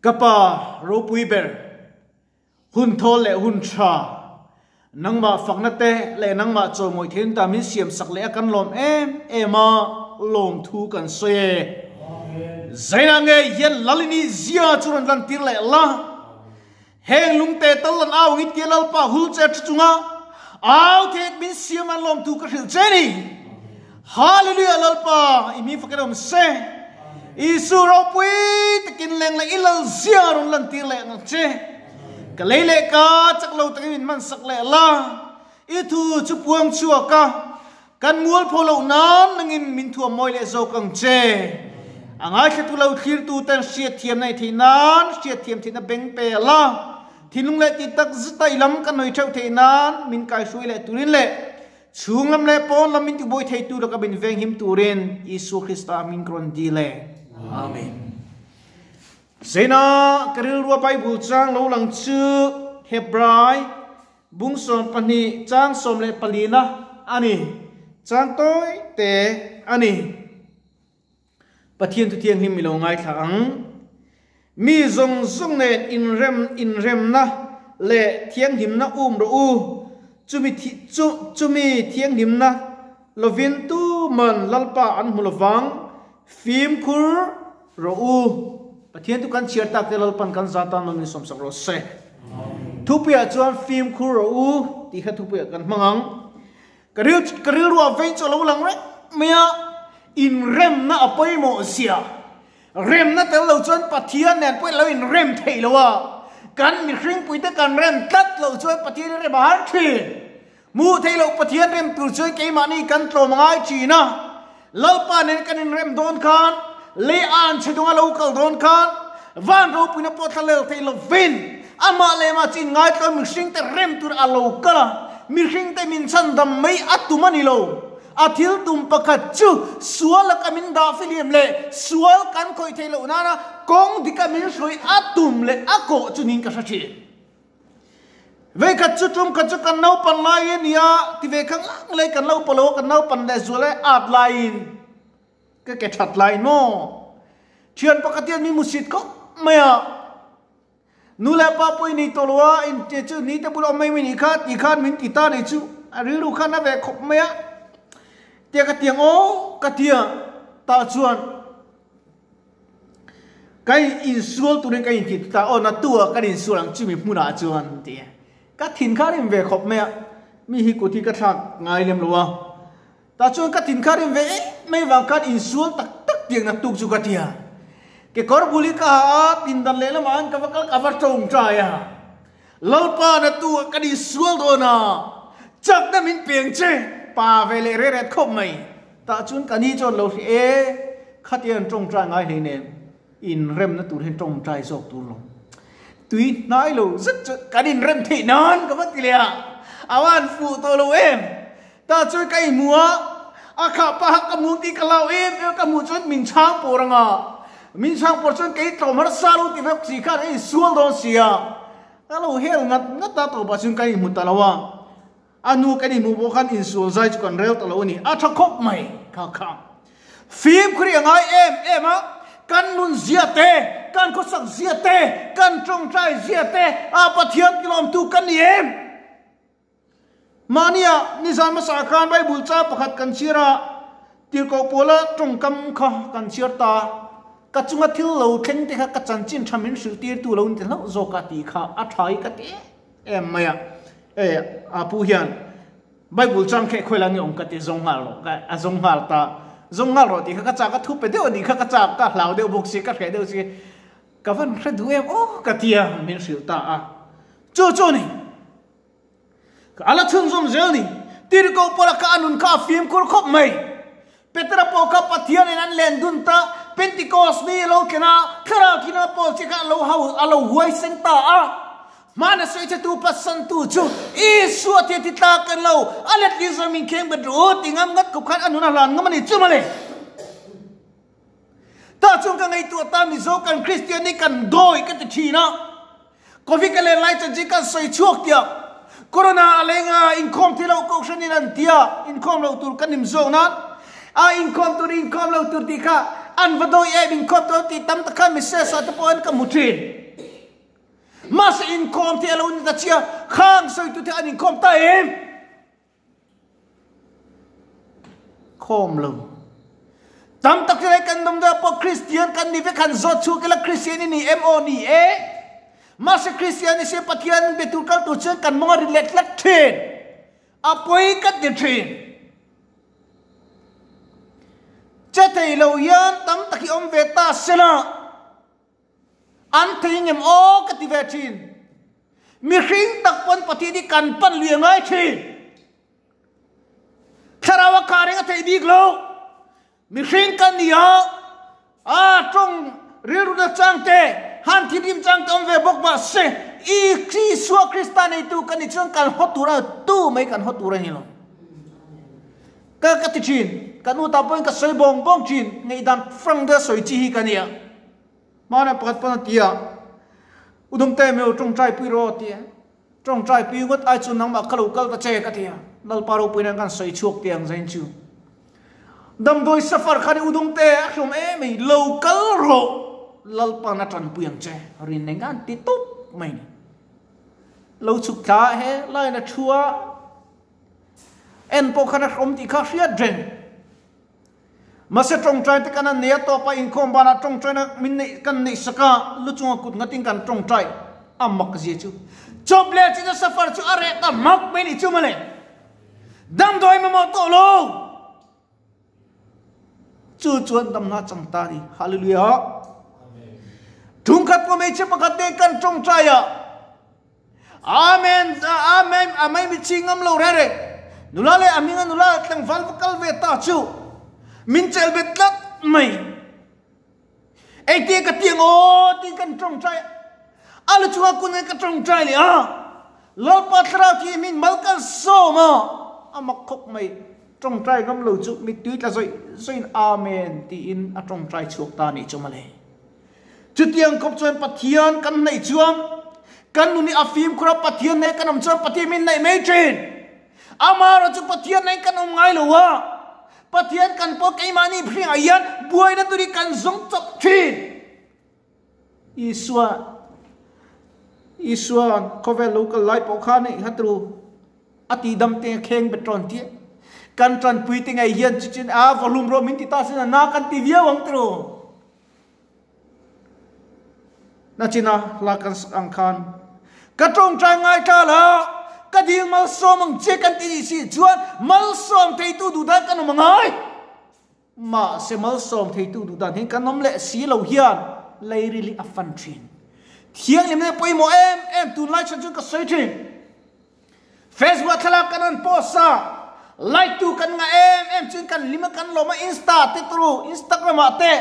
kapa ro pui ber hun tho le hun tha nang ma phak na te le nang ma cho moi thin ta min siam sak le kan lom em em ema lom thu kan se zaina nge yen lalini zia churan lan tir le la heng lung te tal lan aw ngi te lal pa hul che chunga aw thek min siam an lom thu ka hil che ni hallelujah lalpa imi fakarom se isu ro pui takin leng le ilal zia ron lan ti le ngak che ka le le ka chak lo tang min man sak le la i thu chu puang chua ka kan mual pho lo nan nangin min thua moi le zo kang che angai khe tu lo thir tu tan sia thiam nei thi nan sia thiam thi na beng pe la thì lúc lệ thì tắc rất tay lắm các nơi trâu thế nan mình cài suy lệ tu lên lệ xuống lắm lệ pon lắm mình tu bôi thầy tu được cái bên veng hiếm tu lên Isu Christa mình còn đi lệ Amen. Sena karil rua pai bu chang lo lang chu Hebrai bung som pani chang som le palina ani chang toi te ani pathian tu thiang him mi lo ngai thang mi zong zong ne in rem in rem na le thiang him na um ro u chu mi chu chu mi thiang him na lovin tu man lalpa an mulawang phim khur ro u pathian tu kan chiar tak te lal pan kan zatan lo ni som sak lo se thu pia chuan phim khur ro u ti kha thu pia kan mangang karil karil ro ve cho lâu lang re mea in rem na apoi mo sia rem na lâu lo chuan pathian nè, poi lâu in rem thei lâu à, kan mi hring pui te kan rem tat lo chuan pathian re bahar thi mu thei lo pathian rem tu cái ke mani kan trộm ngay chi na lo pa nen kan in rem don khan le an chedung a lo kal don khan van ro pina pot lel te lo vin ama le ma chin ngai to mi sing te rem tur a lo kala mi sing te min san dam mai atumani lo athil tum pakhat chu sual kamin da philiam le sual kan khoi thelo na na kong dikamin soi atum le ako chunin ka sa chi ve ka chu tum nau pan lai ya ti ve kang ang lai kan lau palo kan nau pan le zu le at lai in ke ke no thian pakatian mi musit ko maya nule pa poi ni tolwa in te chu ni te bulo mai mi ni kha ti khan min ti ta ni chu ari ru khan na ve khop maya te ka tiang o ka tia ta chuan kai insul tu ne kai ti ta o na tua ka insul ang chu mi mu na chuan ก็ทิ่นข้าริมเวขบเมียมีฮิกุที่กระชักไงเลี้ยมรัวแต่ช่วงก็ทิ่นข้าริมเวไม่วางการอินสูลตักตักเตียงนักตุกจุกเตียก็กอร์บุลิกาตินดันเลลมันกับกัลกับวัตรงใจอะลลปานตัวกันอินสุลโดนาจักนั้นมินเปียงเจป่าเวเลเรเรดคบไม่ตาช่วงกันนี้จนเราเอ๊ะขัดเตียนตรงใจไงเนี่ยอินเริ่มนัตุเห็นตรงใจสกตุลง tuy nói lù rất cá rem thị non có mất gì awan phụ tô lù em ta chơi cây múa a pa hắc kamu ti kalau em em kamu chơi mình sang porang à mình sang por chơi cây trộm hết sao lù ti phép gì cả ấy suol đó xia ta hel ngắt ngắt ta tổ bà chung cây mut ta lawa anu cái này nubo khan insul zai chukan rel ta lù ni a thakop mày khả khả phim kuri ngai em em á cần nun zia te cần có sak zia te cần trong trai zia te a pathiat kilom tu kan ni em mania ni zan ma sa khan bai bul cha pakhat ra chira tir ko pola trong kam kha kan chir ta ka chunga thil lo thleng te kha ka chan chin thamin su tir tu lo ni lo zo ka ti kha a thai ka ti em maya e a pu hian bible chang khe khoila ni ong ka te zong hal lo ka a zong hal ta zong rồi thì kha cha ka thu pe deu thì kha cha ka lão đều buk si ka thre đều si các van khre du em ô ka tia mình sửa ta à, a chu chu ni ala zoom zum zel ni tir ko pora ka anun ka fim kur khop mai petra po ka patia en an len dun ta pentecost ni lo kena khara kina po si ka lo hau alo huay sen ta a mana soi te tu pa san tu chu e su te ti ta kan lo alet li zo min keng bed ro ti ngam ngat ko khat anuna lan ngam ni chu male ta chung ka ngai tu ta mi zo kan christian ni kan doi ka te chi na ko vi ka le lai ta ji kan soi chuak tia corona alenga income ti lo ko shani nan tia income lo tur kan zo na a income tur income lo tur ti kha an vadoi e income to ti tam ta kha mi se sa ta po an ka mutrin mas in kom te alo ni ta chia khang soi tu te an in kom ta em khom lo tam tak re kan dom da po christian kan ni ve kan zot chu kala christian ni em o ni e mas christian ni se pathian be tu kal tu chen kan mong relate lak thin apoi kat de thin cha thei lo yan tam tak hi om ve ta sela ăn thing em o cái ti ve chin mi hring tak pon pati di kan pan liang ai chi tharawa ka ring a thầy đi lo mi hring kan ni a À trong ri ru da chang te han thi rim chang tom ve bok ba se i kri suwa krista nei tu kan ni chang kan hot tu ra tu mai kan hot tu ra hi lo cái ka ti chin kan u ta pon ka soi bong bong chin ngei dan frang da soi chi hi kan ya มาเนี่ยปัดปนตียอุดมเตมีจงใจปีรอตียจงใจปีงดไอจุนนังมาขลุกัลตะเจกเตียนัลปารูปีนงกันใส่ชกเตียงเซนจูดำโดยสฟา์ขันอุดมเตะชมเอไม่เลวกัลโรลัลปานัตันเปียงเจรินในงกันติดตุบไม่เราสุขาเฮไล่นะชัวเอ็นปกขนาดอมติคาเชียเจน mà mase à, à, à, trong trai te kana ne to pa in khom bana trong trai na min ne kan ne saka lu chung kut ngating kan trong trai amak je chu chop le chi na safar chu are ta mak me ni chu male dam doi ma mo to lo chu chuan dam na chang ta ni hallelujah thung khat ko me che pakhat te kan trong trai ya amen amen amai mi chingam lo re re nulale aminga nulale tlang val kal ve ta chu min chel bet lat mai ai te ka tiang o ti kan trong trai ala à, chuha kun ka trong trai li a à? lol pa tra ti min mal kan à, so ma amak khok mai trong trai ngam lo chu mi tu la zoi zoi amen ti in a trong trai chuk ta ni chumale chu tiang kop chuan pathian kan nei chuam kan nu ni afim khura pathian nei kan am chuan pathi min nei mai train amara chu pathian nei kan um ngai lo wa patian kan po kay mani bring ayan buhay na turi kan zong top chin iswa iswa kove local life po ka ni hatru ati dam te keng betron ti kan tran puiting ay hian chichin a ah, volume ro min ti ta sin na kan ti via ya, wang tro na china la kan ang kan katrong trang ai ka la ka dil mal som ang che kan ti si chuan mal som thei tu du dan kan mangai ma se mal som thei tu du dan hin kan nom le si lo hian lei ri li a fan thin thiang lim ne poi mo em em tu lai chan chun ka sei thin facebook thala kan an post sa like tu kan nga em em chun kan lima kan lo ma insta te tru instagram ate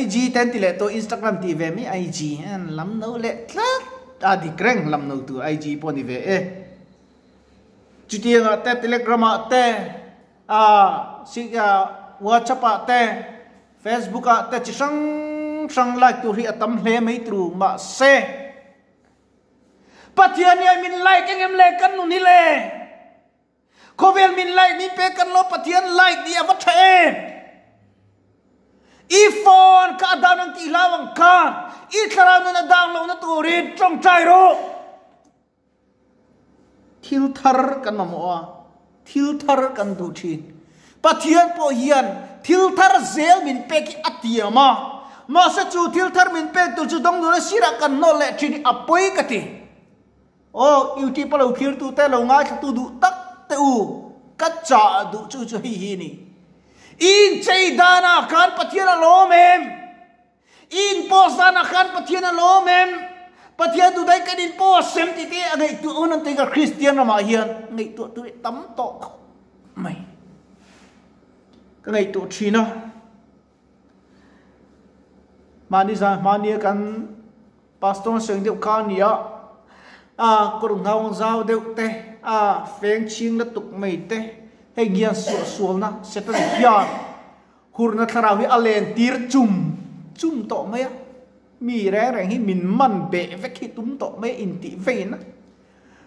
IG ten ti le to Instagram ti ve mi IG an lam no le tlat a dikreng làm nô tu ai ji poni ve e eh. chutia nga te telegram a te a si a whatsapp a te facebook a te chisang sang like tu ri tâm hle mấy tru ma se pathiani mình like em le cân nu ni le Covid mình like mình pe cân lo pathian like di avat em ifon ka adam ng tilawang ka itaraw na nadang lo na turin trong chairo thilthar kan mamoa thilthar kan duchin pathian po hian thilthar zel min peki atiama ma sa chu thilthar min pek tu chu dong dole sira kan no le chini apoi kati o yuti palo khir tu te lo ngai tu du tak te u kacha du chu chu hi hi ni in chei dana khan pathian alom em in pos dana khan pathian alom em pathian du dai kan in pos sem ti ti angai tu onan te ga christian ma ah hian ngai tu tu tam to mai ka ngai tu thina mani za mani kan pastor seng deu kan ya ah. a kurung ngawang zau deu te a feng ching la tuk mai te เฮียสวสวนะเซตตเันยาหูนัทราวิอเลนตีร์จุมจุมโตไหมมีแรงให้มินมันเบะเวกิตุมโตไหมอินติเวนะ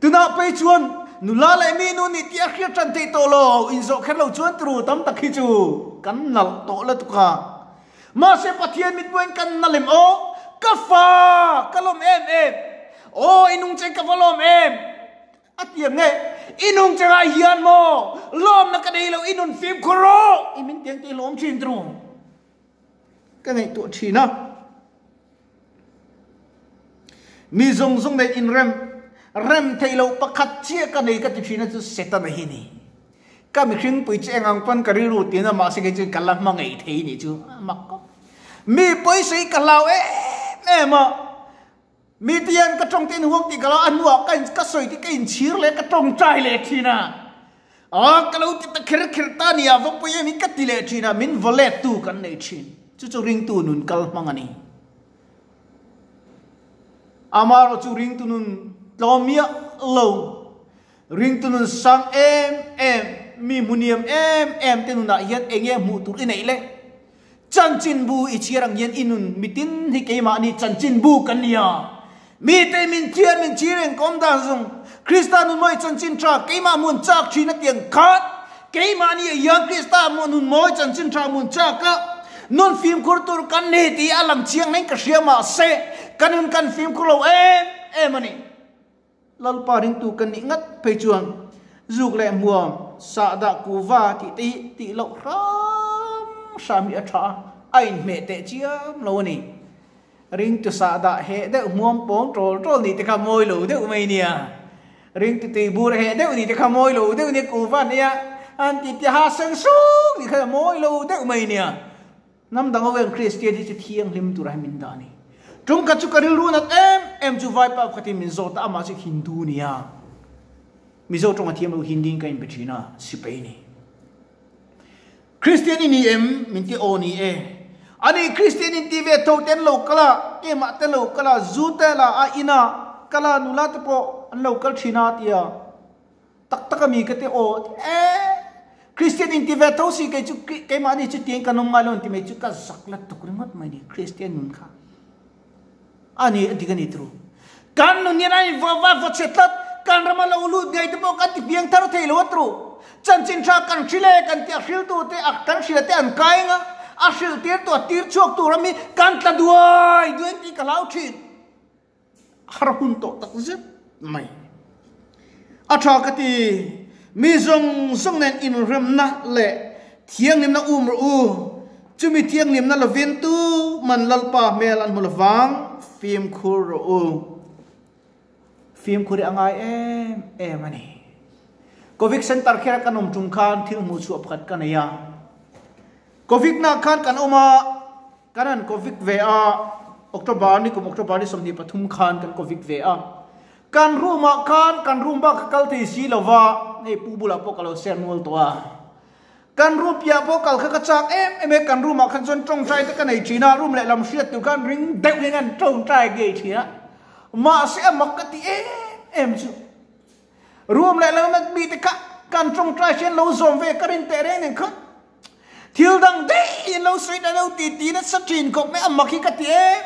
ตุนาไปชวนนุลาเลมีนุนิตยาขี้จันติโตโลอินโซเค่เราชวนตรูตั้มตะคิจูกันนัลโตเลตุกามาเซปเทียนมิดเวนกันนัลเลมโอกาฟากะลมเอ็มเอ็มโออินุงเจกฟาลมเอ็มอัตยังไง inung changa hian mo lom na kadai lo inun fim kuro imin tiang ti lom chin drum cái này tụ chỉ nó mi dùng dùng này in rem rem thay lâu pakhat chia cái này cái tụ chỉ nó chú seta tan hi ni cái mi khinh bụi chè ngang pan cái rượu tiền là mà sẽ cái chữ cái lăng mà ngày thế này chú mặc có mi bụi sĩ cái lao ấy em mà มีเตียนกระจงเตียนห่วงติกะลาอันหัวกันก็สวยที่กินชีรเลยกระจงใจเลยทีน่ะอ๋อกะลูติตะคิรคิรตานี่อ่ะวกไปยังมีกติเลยทีน่ะมินวอลเลตูกันเลยทีนจู่จู่ริงตูนุนกัลมังอันนี้อามาเราจู่ริงตูนุนลอมีโลริงตูนุนสังเอ็มเอ็มมีมุนียมเอ็มเอ็มเตนุนอ่ะเฮียนเอ็งเอ็มหูตุกินไหนเลย chan chin bu i chi rang yen inun mitin hi ke ma ni chan chin bu kan nia mi te min chian min chi ren kom dan zung krista nun moi chân chân tra cái mà muốn chak chi na tiền khat cái mà ni yang krista muốn nun moi chân chân tra muốn chak ka nun phim kur căn nề thì à làm chiang nai cái sia ma se kan un kan phim kur lâu em em ani lal pa ring tu kan ni ngat pe chuang zuk le mua sa da ku va ti ti ti lo ram sami atha ai me te chiam lo ni ring tu sa da he de ngom pom trol trol ni te ka moi lo de umai nia ring tu ti bur he de ni te ka moi lo de ni ku van ya an ti ti ha sang su ni ka moi lo de umai nia nam dang wen christian ti thiang lim tu ra min da ni trung ka chu ka ril runat em em chu vai pa khati min zo ta ma chi hindu nia mi zo trong athiam lo hindin ka in petrina sipai ni christian ni em min ti oni e Ani Kristian ini tiba tahu ten lo kala, ke mak ten lo kala, zut la a ina kala nulat po an lo kala china dia. Tak tak kami kata oh, eh Kristian ini tiba tahu si kecuk ke, ke mak ni cuci yang kanung malu nanti macuk kas saklat tu kerumat mai ni Kristian nunka. Ani adik ani tru. Kan nunyana ini wawa wacetat kan ramal lo ulu dia itu bawa kat biang taruh teh lo tru. Cincin cakang sila kan, kan tiak sil tu te akang sila te an kainga. อาศิลเตียตัวตีร์ชกตัวรามีกันตัดด้วยด้วยที่กล่าวทินฮารุนโตตักเจ็ไม่อาชากตีมีจงจงเนนอินริมนะเละเที่ยงนิมนาอุมรูจุมีเที่ยงนิมนาละเวนตูมันลลปาเมลันมลฟังฟิมคูรูฟิมคูรีอังไอเอ็มเอ็มันนี่ Covid center kira kanum tungkan til m u s ั h a ัดกัน a n a y a ควิดนักขันกันออกมาการันควิดเวอาออกตัวบานี่กูออกตัวบานี่สมนีปฐุมคานกันควิดเวอาการรู้มาคานการรูมบักกัลที่สีลาวาในปูบุลาพกเราเซนวลตัวการรู้พิยาพกเราขกจักเอ็มเอเมการรู้มาขันจนตรงใจต่กันในจีนารูมแหละลำเสียตุกันริงเด็กเรียนตรงใจเกทียมาเสียมกกติเอ็มเอ็มจูรวมแลล้วมันมีแตะการจงใจเช่นเราสมเวกันเตเรนเองครับ thil đằng đấy, in lo street a lo ti ti na sa trin ko me amma khi ka ti e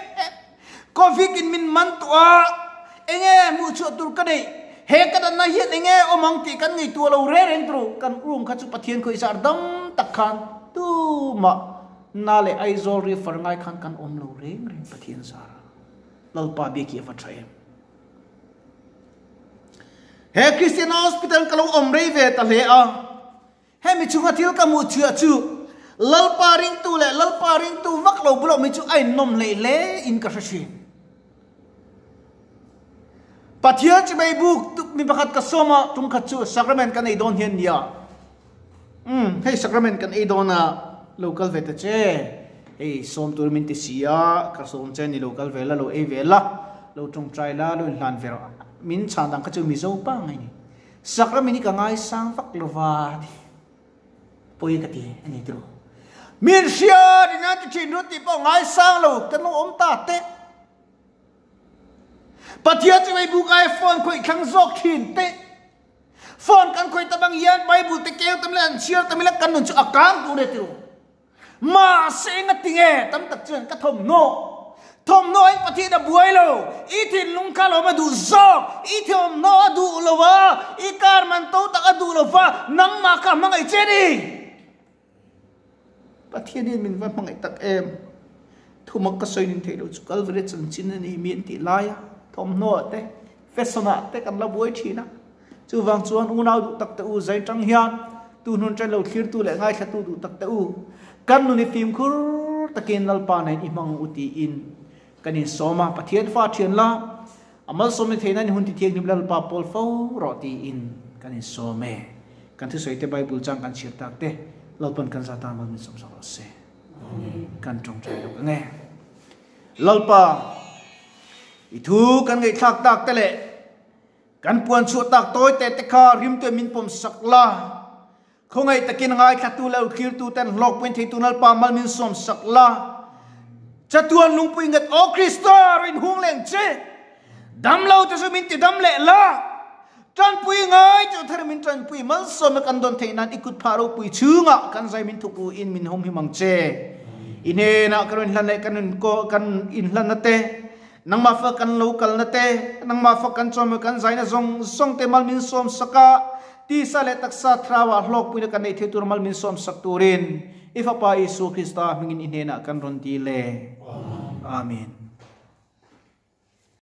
covid in min man to a enge mu chu tur ka nei he ka dan na hian enge o mang ti kan ni tu lo re ren tru kan room kha chu pathian ko isar dam takhan tu mà na le ai zol ri far khăn cần kan om lo reng reng pathian sar lal pa be ki va thae he christian hospital ka lo om re ve ta le a à. he mi chunga thil ka mu chu a chu lalpa ring tu le lalpa ring tu vak lo bulo mi chu ai nom le le in ka shi pathia chi mai buk tu mi pakhat ka soma tung kha chu sacrament kan ei don hian nia um ừ, hey sacrament kan ei don a à, local ve te che hey som tur min ti sia ka som chen ni local ve la lo ei ve la lo tung trai la lo hlan ve min chan dang kha chu mi zo pa ngai ni sacrament ni ka ngai sang vak lo va poi ka ti ani tru miền xia thì nó chỉ nút thì bao ngay sang lâu cái nó ôm ta tết bà thiệt chỉ bay buông iphone quậy khăng dọc thìn tết phone căn quậy ta bằng yên bay buông tết kêu tâm lên xia tâm lên căn nụn chỗ account của đệ tiêu mà sẽ ngắt tiếng nghe tâm tập truyền cái thùng nô thom no anh pathi da buailo i thin lung kha lo mà du zo i thom nô du lo wa i kar man to ta du lo wa nang ma ka ma ngai che ni và thiên nhiên mình vẫn mong mangai tak em thu thumak ka soin in thelo chu calvary chan chin ni min ti laia thom no te fesona te kan la buai thina chu wang chuan unau du tak te u u zai tang hiền, tu nun trên lầu thlir tu lại ngay ngai tu du tak te u kan nu ni tim khur takin lal pa nei i mang uti in kanin phát hiện phát hiện là amal somi theina ni hun ti thiek nim lal pa pol fo ro ti in kanin some kan thu soite chăng chang kan chirtak te lalpan kan sa tamal min som solo se kan trong chai dok nge lalpa ithu kan ngai thak tak tele kan puan chu tak toy te te kha rim te min pom sakla không ai takin ngai khatu lau khir tu ten lok pen thei tunal pa mal min som sakla chatuan lungpui ngat o kristo rin hung leng che dam lau te su min ti dam le la Chan pui ngay chu thar min chan pui mal so me kan don thei nan ikut pharo pui chu kan zai min thuku in min hom himang che in he na karon hlan le kan ko kan in hlan na te nang ma fa kan local na te nang ma fa kan chom kan zai na zong song te mal min som saka ti sa le tak sa thra wa hlok pui kan nei the tur mal min som sak turin ifa pa isu khrista mingin in he na kan ron ti amen.